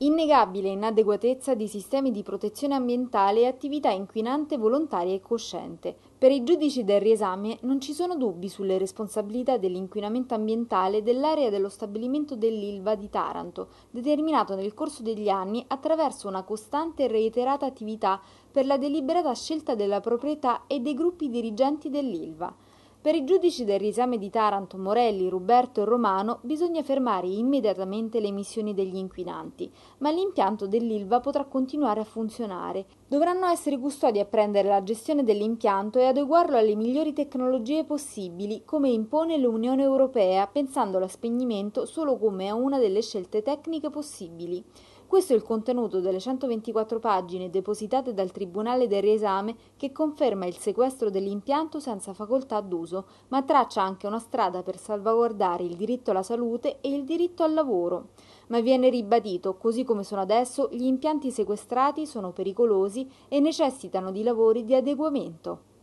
Innegabile inadeguatezza di sistemi di protezione ambientale e attività inquinante volontaria e cosciente. Per i giudici del riesame non ci sono dubbi sulle responsabilità dell'inquinamento ambientale dell'area dello stabilimento dell'Ilva di Taranto, determinato nel corso degli anni attraverso una costante e reiterata attività per la deliberata scelta della proprietà e dei gruppi dirigenti dell'Ilva. Per i giudici del riesame di Taranto, Morelli, Ruberto e Romano bisogna fermare immediatamente le emissioni degli inquinanti, ma l'impianto dell'Ilva potrà continuare a funzionare. Dovranno essere custodi a prendere la gestione dell'impianto e adeguarlo alle migliori tecnologie possibili, come impone l'Unione Europea, pensando allo spegnimento solo come a una delle scelte tecniche possibili. Questo è il contenuto delle 124 pagine depositate dal Tribunale del riesame che conferma il sequestro dell'impianto senza facoltà d'uso, ma traccia anche una strada per salvaguardare il diritto alla salute e il diritto al lavoro. Ma viene ribadito, così come sono adesso, gli impianti sequestrati sono pericolosi e necessitano di lavori di adeguamento.